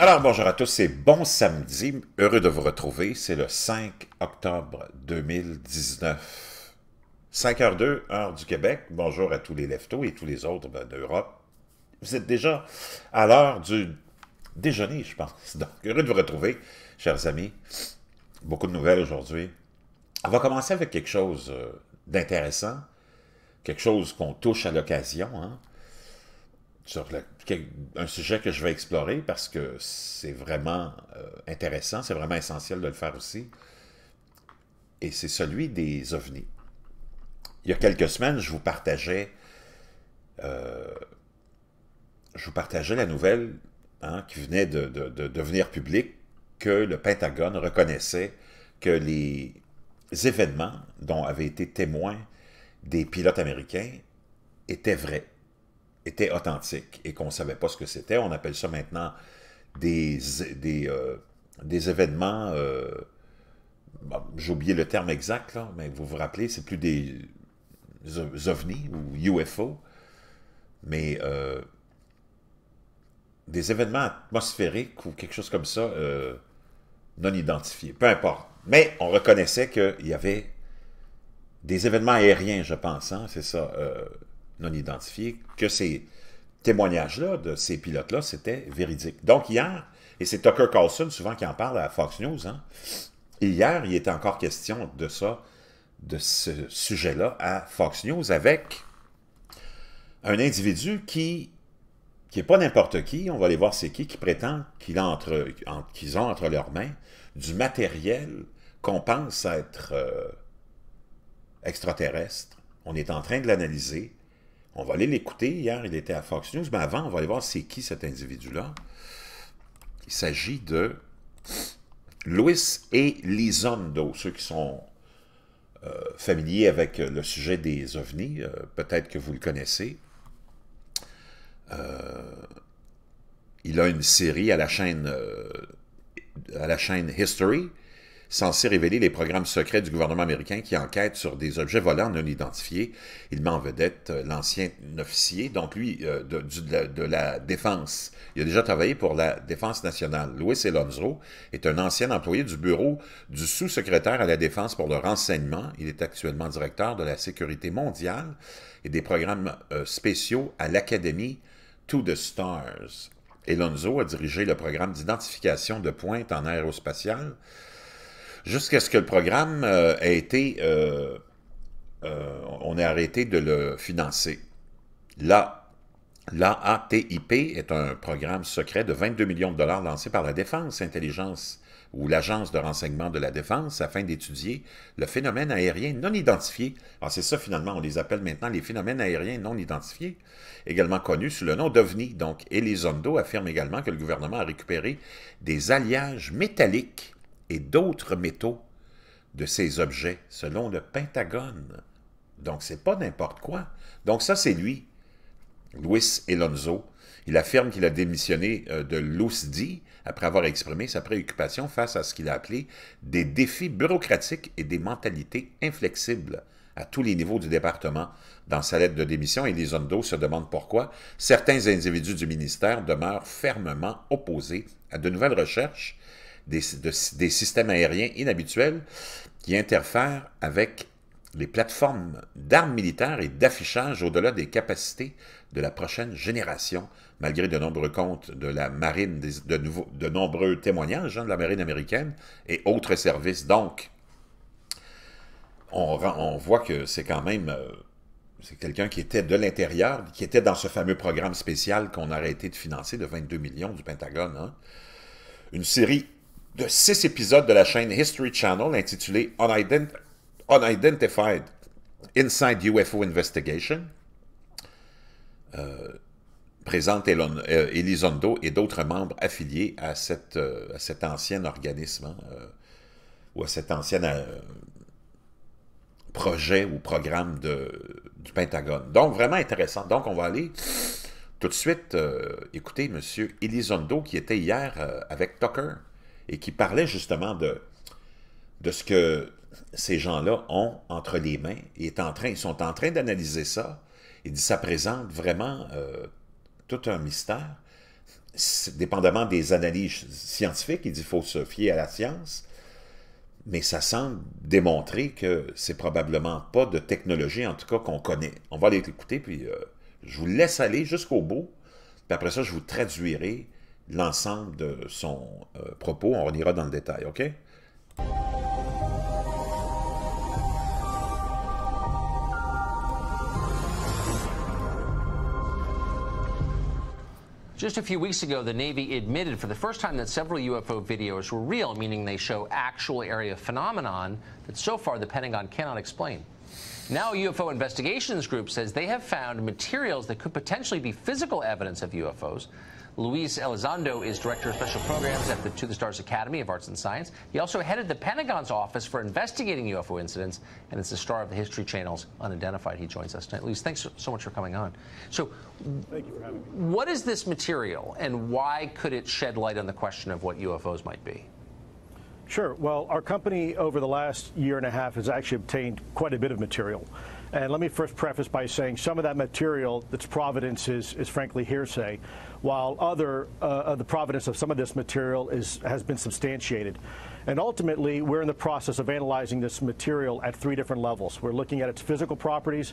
Alors, bonjour à tous et bon samedi. Heureux de vous retrouver. C'est le 5 octobre 2019. 5h02, heure du Québec. Bonjour à tous les leftos et tous les autres ben, d'Europe. Vous êtes déjà à l'heure du déjeuner, je pense. Donc, heureux de vous retrouver, chers amis. Beaucoup de nouvelles aujourd'hui. On va commencer avec quelque chose euh, d'intéressant, quelque chose qu'on touche à l'occasion. Hein? sur un sujet que je vais explorer parce que c'est vraiment euh, intéressant, c'est vraiment essentiel de le faire aussi. Et c'est celui des ovnis. Il y a quelques semaines, je vous partageais, euh, je partageais la nouvelle hein, qui venait de, de devenir publique que le Pentagone reconnaissait que les événements dont avaient été témoins des pilotes américains étaient vrais était authentique et qu'on ne savait pas ce que c'était. On appelle ça maintenant des, des, euh, événements... Euh, j'ai oublié le terme exact, mais vous vous rappelez, c'est plus des ovnis ou UFO, mais euh, des événements atmosphériques ou quelque chose comme ça non identifiés, peu importe. Mais on reconnaissait qu'il y avait des événements aériens, je pense, hein, c'est ça, non identifié, que ces témoignages-là de ces pilotes-là, c'était véridique. Donc hier, et c'est Tucker Carlson souvent qui en parle à Fox News, hein, hier, il était encore question de ça, de ce sujet-là à Fox News avec un individu qui qui n'est pas n'importe qui, on va aller voir c'est qui, qui prétend qu'ils ont entre leurs mains du matériel qu'on pense être euh, extraterrestre. On est en train de l'analyser. On va aller l'écouter. Hier, il était à Fox News, mais avant, on va aller voir c'est qui cet individu-là. Il s'agit de Louis et Elizondo, ceux qui sont euh, familiers avec euh, le sujet des ovnis, euh, peut-être que vous le connaissez. il a une série à la chaîne, à la chaîne History, censé révéler les programmes secrets du gouvernement américain qui enquête sur des objets volants non identifiés. Il met en vedette euh, l'ancien officier, donc lui, euh, de, la, Défense. Il a déjà travaillé pour la Défense nationale. Louis Elonzo est un ancien employé du bureau du sous-secrétaire à la Défense pour le renseignement. Il est actuellement directeur de la sécurité mondiale et des programmes euh, spéciaux à l'Académie To the Stars. Elonzo a dirigé le programme d'identification de pointe en aérospatiale jusqu'à ce que le programme euh, ait été... Euh, euh, on ait arrêté de le financer. Là, l'AATIP est un programme secret de 22 millions de dollars lancé par la Défense Intelligence ou l'Agence de renseignement de la Défense afin d'étudier le phénomène aérien non identifié. Alors ah, c'est ça finalement, on les appelle maintenant les phénomènes aériens non identifiés, également connus sous le nom d'OVNI. Donc, Elizondo affirme également que le gouvernement a récupéré des alliages métalliques et d'autres métaux de ces objets, selon le Pentagone. Donc, c'est pas n'importe quoi. Donc, ça, c'est lui, Luis Elonzo. Il affirme qu'il a démissionné euh, de l'OSDI après avoir exprimé sa préoccupation face à ce qu'il a appelé des défis bureaucratiques et des mentalités inflexibles à tous les niveaux du département. Dans sa lettre de démission, Elizondo se demande pourquoi certains individus du ministère demeurent fermement opposés à de nouvelles recherches des, des systèmes aériens inhabituels qui interfèrent avec les plateformes d'armes militaires et d'affichage au-delà des capacités de la prochaine génération, malgré de nombreux comptes de la marine, de, de nombreux témoignages hein, de la marine américaine et autres services. Donc, on, on voit que c'est quand même... Euh, c'est quelqu'un qui était de l'intérieur, qui était dans ce fameux programme spécial qu'on a arrêté de financer de 22 millions du Pentagone. Hein. Une série de six épisodes de la chaîne History Channel intitulé Unidentified Inside UFO Investigation. Euh, présente Elisondo euh, Elizondo et d'autres membres affiliés à, cette, euh, cet ancien organisme hein, ou à cet ancien projet ou programme de, du Pentagone. Donc, vraiment intéressant. Donc, on va aller tout de suite écouter M. Elizondo qui était hier avec Tucker et qui parlait justement de, de ce que ces gens-là ont entre les mains et en train, ils sont en train d'analyser ça. et dit ça présente vraiment euh, tout un mystère. Dépendamment des analyses scientifiques, il dit faut se fier à la science, mais ça semble démontrer que c'est probablement pas de technologie, en tout cas, qu'on connaît. On va aller l'écouter, puis euh, je vous laisse aller jusqu'au bout, puis après ça, je vous traduirai l'ensemble de son euh, propos. On ira dans le détail, OK? Just a few weeks ago, the Navy admitted for the first time that several UFO videos were real, meaning they show actual area phenomenon that so far the Pentagon cannot explain. Now, a UFO investigations group says they have found materials that could potentially be physical evidence of UFOs, Luis Elizondo is Director of Special Programs at the To the Stars Academy of Arts and Science. He also headed the Pentagon's Office for Investigating UFO Incidents, and it's the star of the History Channel's Unidentified. He joins us tonight. Luis, thanks so much for coming on. So, Thank you for having me. what is this material, and why could it shed light on the question of what UFOs might be? Sure. Well, our company over the last year and a half has actually obtained quite a bit of material. And let me first preface by saying some of that material that's Providence is, is frankly hearsay, while other uh, the providence of some of this material is, has been substantiated. And ultimately, we're in the process of analyzing this material at three different levels. We're looking at its physical properties,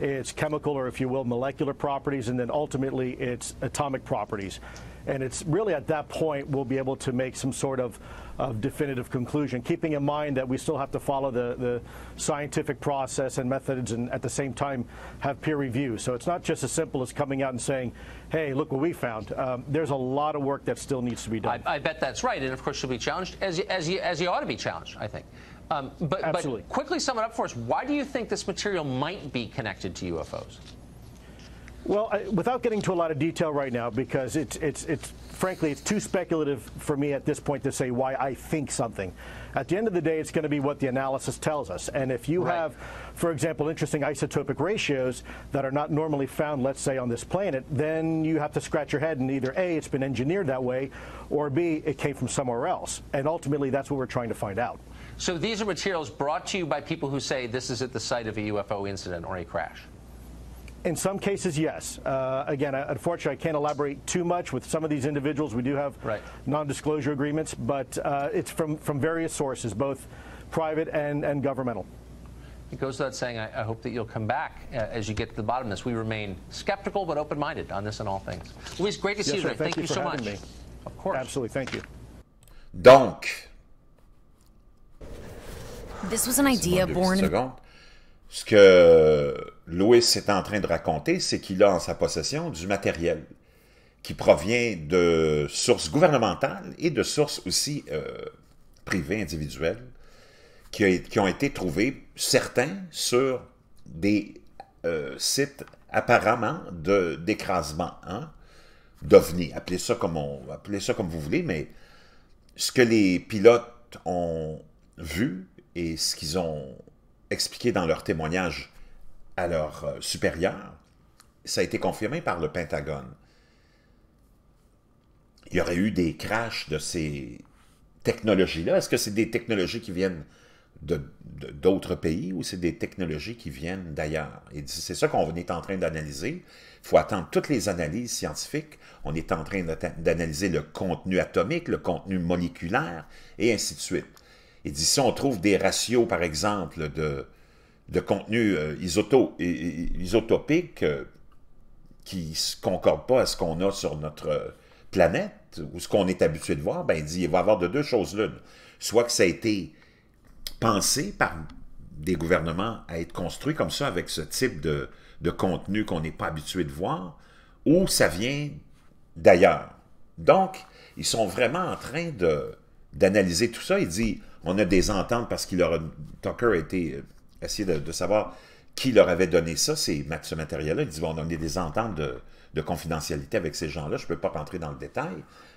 its chemical or, if you will, molecular properties, and then ultimately its atomic properties. And it's really at that point we'll be able to make some sort of, of definitive conclusion, keeping in mind that we still have to follow the, the scientific process and methods and at the same time have peer review. So it's not just as simple as coming out and saying, hey, look what we found. Um, there's a lot of work that still needs to be done. I, I bet that's right. And of course, you'll be challenged as, as, you, as you ought to be challenged, I think. Um, but, Absolutely. but quickly sum it up for us. Why do you think this material might be connected to UFOs? Well, I, without getting to a lot of detail right now, because it's it's it's frankly it's too speculative for me at this point to say why I think something. At the end of the day, it's going to be what the analysis tells us. And if you right. have, for example, interesting isotopic ratios that are not normally found, let's say on this planet, then you have to scratch your head and either a it's been engineered that way, or b it came from somewhere else. And ultimately, that's what we're trying to find out. So these are materials brought to you by people who say this is at the site of a UFO incident or a crash. In some cases, yes. Uh, again, unfortunately, I can't elaborate too much. With some of these individuals, we do have right. non-disclosure agreements, but uh, it's from, from various sources, both private and, and governmental. It goes without saying, I, I, hope that you'll come back uh, as you get to the bottom of this. We remain skeptical but open-minded on this and all things. Luis, great to yes, see you today. Thank, Thank, you, you so much. Me. Of course. Absolutely. Thank you. Donc. This was an idea born. Ce que Louis est en train de raconter, c'est qu'il a en sa possession du matériel qui provient de sources gouvernementales et de sources aussi euh, privées, individuelles, qui, ont été trouvés, certains, sur des euh, sites apparemment d'écrasement, hein, d'OVNI. Appelez ça, comme on, appelez ça comme vous voulez, mais ce que les pilotes ont vu et ce qu'ils ont expliqué dans leur témoignage alors, euh, supérieur, ça a été confirmé par le Pentagone. Il y aurait eu des crashs de ces technologies-là. Est-ce que c'est des technologies qui viennent d'autres de, pays ou c'est des technologies qui viennent d'ailleurs. Et c'est ça qu'on est en train d'analyser. Il faut attendre toutes les analyses scientifiques. On est en train d'analyser le contenu atomique, le contenu moléculaire, et ainsi de suite. Et si on trouve des ratios, par exemple, de de contenu euh, isotopique euh, qui ne concorde pas à ce qu'on a sur notre euh, planète ou ce qu'on est habitué de voir, ben, il dit il va y avoir de deux choses l'une. Soit que ça a été pensé par des gouvernements à être construit comme ça avec ce type de, contenu qu'on n'est pas habitué de voir, ou ça vient d'ailleurs. Donc, ils sont vraiment en train d'analyser tout ça. Il dit, on a des ententes parce que Tucker a été essayer de, savoir qui leur avait donné ça, ce matériel-là. Ils disent, bon, on a des ententes de, confidentialité avec ces gens-là, je ne peux pas rentrer dans le détail,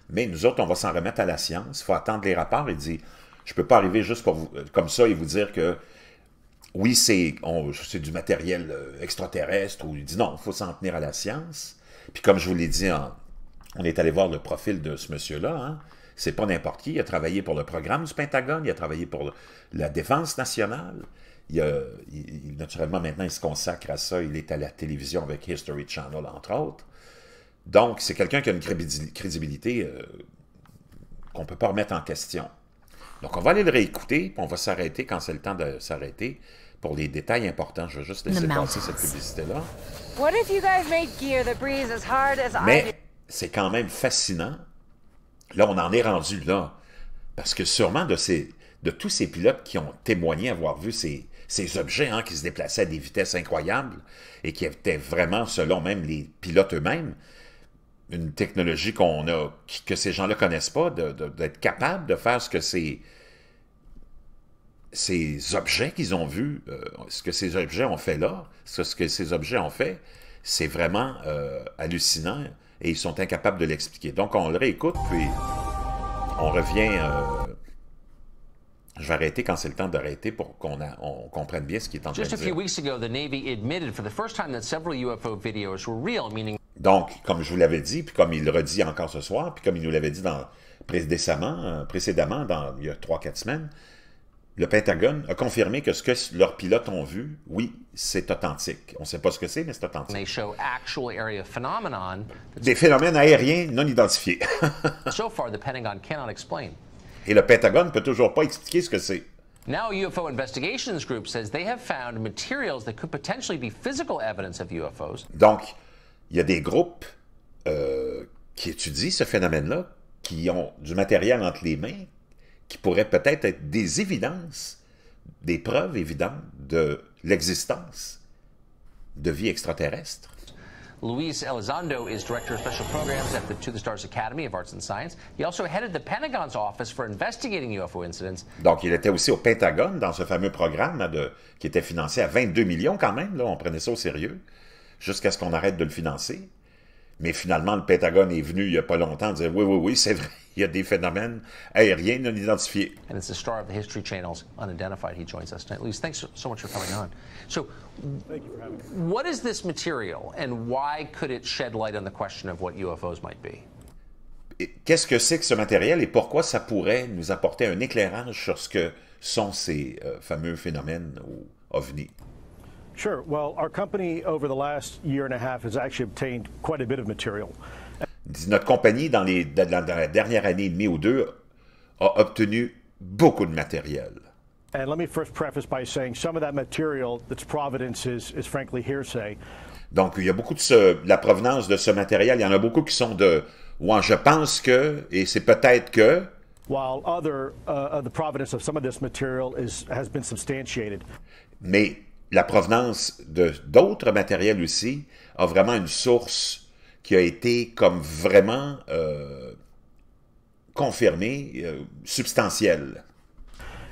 mais nous autres, on va s'en remettre à la science. Il faut attendre les rapports. Il dit, je ne peux pas arriver juste euh, comme ça et vous dire que oui, c'est du matériel euh, extraterrestre, ou il dit non, il faut s'en tenir à la science. Puis comme je vous l'ai dit, on est allé voir le profil de ce monsieur-là, hein? c'est pas n'importe qui, il a travaillé pour le programme du Pentagone, il a travaillé pour la Défense nationale, il, naturellement, maintenant, il se consacre à ça. Il est à la télévision avec History Channel, entre autres. Donc, c'est quelqu'un qui a une crédibilité euh, qu'on ne peut pas remettre en question. Donc, on va aller le réécouter, puis on va s'arrêter quand c'est le temps de s'arrêter pour les détails importants. Je vais juste laisser passer cette publicité-là. Mais c'est quand même fascinant. Là, on en est rendu là. Parce que sûrement de, ces, de tous ces pilotes qui ont témoigné avoir vu ces, ces objets hein, qui se déplaçaient à des vitesses incroyables et qui étaient vraiment, selon même les pilotes eux-mêmes, une technologie qu'on a, que ces gens-là connaissent pas, d'être capable de faire ce que ces, ces objets qu'ils ont vus, euh, ce que ces objets ont fait là, ce que ces objets ont fait, c'est vraiment euh, hallucinant et ils sont incapables de l'expliquer. Donc on le réécoute, puis on revient... Euh, je vais arrêter quand c'est le temps d'arrêter pour qu'on comprenne bien ce qui est en train de se dire. Donc, comme je vous l'avais dit, puis comme il le redit encore ce soir, puis comme il nous l'avait dit dans, précédemment, euh, précédemment dans, il y a 3-4 semaines, le Pentagone a confirmé que ce que leurs pilotes ont vu, oui, c'est authentique. On ne sait pas ce que c'est, mais c'est authentique. Des phénomènes aériens non identifiés. so far, the Pentagon cannot explain. Et le Pentagone ne peut toujours pas expliquer ce que c'est. Donc, il y a des groupes euh, qui étudient ce phénomène-là, qui ont du matériel entre les mains, qui pourraient peut-être être des évidences, des preuves évidentes de l'existence de vie extraterrestre. Luis Elizondo is Director of Special Programs at the To the Stars Academy of Arts and Science. He also headed the Pentagon's Office for Investigating UFO Incidents. Donc, il était aussi au Pentagone dans ce fameux programme de, qui était financé à 22 millions quand même. Là, on prenait ça au sérieux jusqu'à ce qu'on arrête de le financer. Mais finalement, le Pentagone est venu il n'y a pas longtemps dire oui, oui, oui, c'est vrai, il y a des phénomènes aériens non identifiés. what is this material and why could it shed light on the question of what UFOs might be? Qu'est-ce que c'est que ce matériel et pourquoi ça pourrait nous apporter un éclairage sur ce que sont ces euh, fameux phénomènes ou ovnis? Sure. Well, our company over the last year and a half has actually obtained quite a bit of material. Notre compagnie, dans, les, dans, dans la dernière année et demie ou deux, a obtenu beaucoup de matériel. And let me first preface by saying some of that material that's Providence is, is frankly hearsay. Donc, il y a beaucoup de, ce, la provenance de ce matériel. Il y en a beaucoup qui sont de ou je pense que, et c'est peut-être que. While other, uh, uh, the provenance of some of this material is, has been substantiated. Mais la provenance de d'autres matériels aussi a vraiment une source qui a été comme vraiment confirmée, substantielle.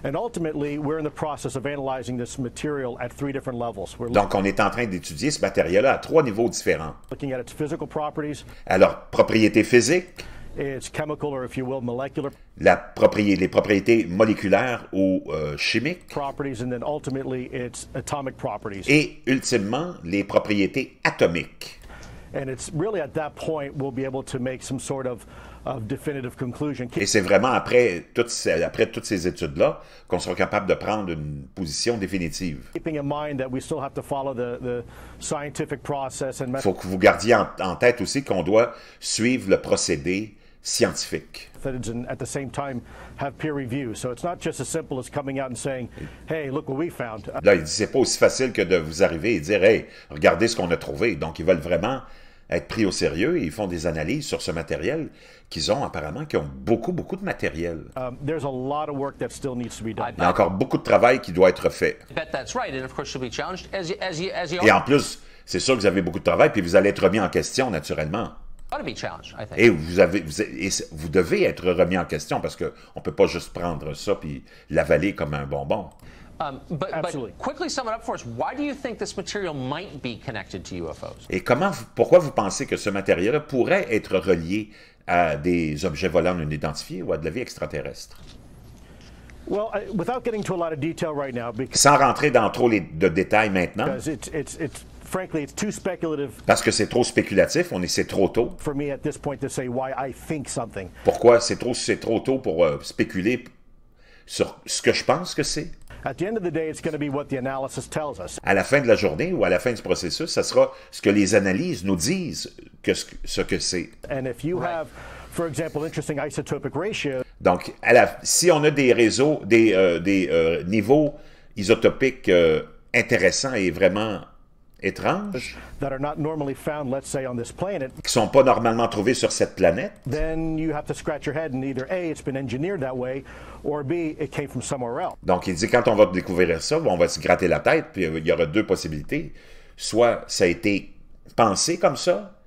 Donc, on est en train d'étudier ce matériel-là à trois niveaux différents. À leurs propriétés physiques, la les propriétés moléculaires ou euh, chimiques. Et ultimement, les propriétés atomiques. Et c'est vraiment après, toutes ces, après toutes ces études-là qu'on sera capable de prendre une position définitive. Il faut que vous gardiez en, en tête aussi qu'on doit suivre le procédé scientifique. Là, il c'est pas aussi facile que de vous arriver et dire, hey, regardez ce qu'on a trouvé. Donc, ils veulent vraiment être pris au sérieux et ils font des analyses sur ce matériel qu'ils ont apparemment, qui ont beaucoup, beaucoup de matériel. Il y a encore beaucoup de travail qui doit être fait. Et en plus, c'est sûr que vous avez beaucoup de travail, puis vous allez être remis en question, naturellement. Et vous, avez, vous, devez être remis en question parce qu'on ne peut pas juste prendre ça puis l'avaler comme un bonbon. Um, et comment, pourquoi vous pensez que ce matériel pourrait être relié à des objets volants non identifiés ou à de la vie extraterrestre? Sans rentrer dans trop les, de détails maintenant. Parce que c'est trop spéculatif, on essaie trop tôt. Pourquoi c'est trop c'est trop tôt pour euh, spéculer sur ce que je pense que c'est? À la fin de la journée ou à la fin du processus, ça sera ce que les analyses nous disent que ce, que c'est. Donc, à la, si on a des réseaux, des, euh, des euh, niveaux isotopiques intéressants et vraiment étranges qui sont pas normalement trouvés sur cette planète, donc il dit quand on va découvrir ça, on va se gratter la tête, puis euh, il y aura deux possibilités. Soit ça a été pensé comme ça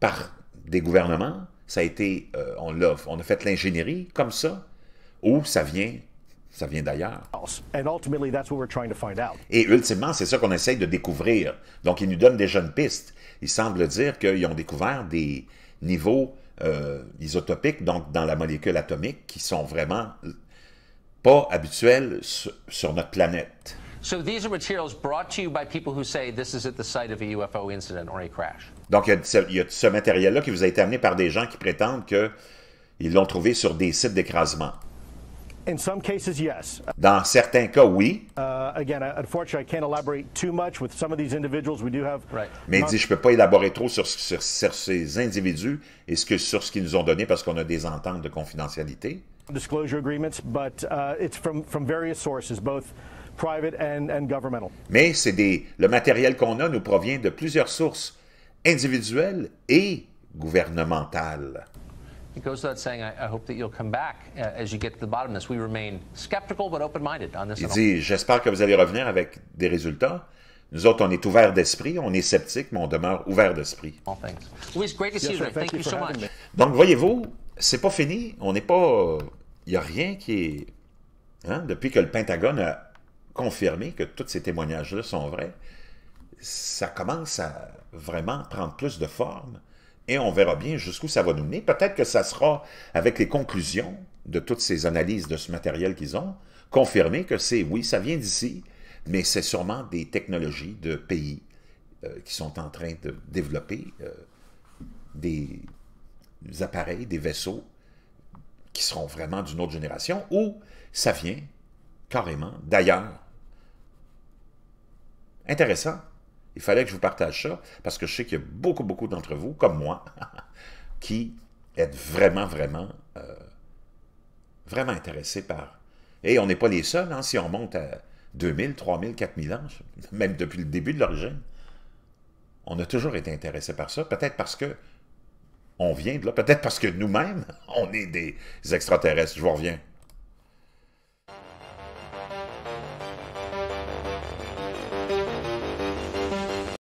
par des gouvernements, ça a été, euh, on, a, on a fait l'ingénierie comme ça, ou ça vient ça vient d'ailleurs. Et ultimement, c'est ça qu'on essaye de découvrir. Donc, ils nous donnent des jeunes pistes. Ils semblent dire qu'ils ont découvert des niveaux euh, isotopiques, donc dans la molécule atomique, qui sont vraiment pas habituels sur, notre planète. Donc, il y a ce matériel-là qui vous a été amené par des gens qui prétendent qu'ils l'ont trouvé sur des sites d'écrasement. Dans certains cas, oui. Mais il dit, je ne peux pas élaborer trop sur, ces individus et ce que, sur ce qu'ils nous ont donné parce qu'on a des ententes de confidentialité. Mais c'est des, le matériel qu'on a nous provient de plusieurs sources individuelles et gouvernementales. Il dit, j'espère que vous allez revenir avec des résultats. Nous autres, on est ouvert d'esprit, on est sceptique, mais on demeure ouvert d'esprit. Donc, voyez-vous, c'est pas fini. On n'est pas. Il n'y a rien qui est. Hein, depuis que le Pentagone a confirmé que tous ces témoignages-là sont vrais, ça commence à vraiment prendre plus de forme et on verra bien jusqu'où ça va nous mener. Peut-être que ça sera, avec les conclusions de toutes ces analyses de ce matériel qu'ils ont, confirmé que c'est, oui, ça vient d'ici, mais c'est sûrement des technologies de pays euh, qui sont en train de développer euh, des appareils, des vaisseaux qui seront vraiment d'une autre génération, ou ça vient carrément d'ailleurs. Intéressant. Il fallait que je vous partage ça parce que je sais qu'il y a beaucoup, beaucoup d'entre vous, comme moi, qui êtes vraiment, vraiment, euh, vraiment intéressés par... Et on n'est pas les seuls, hein, si on monte à 2000, 3000, 4000 ans, même depuis le début de l'origine, on a toujours été intéressés par ça, peut-être parce que on vient de là, peut-être parce que nous-mêmes, on est des extraterrestres. Je vous reviens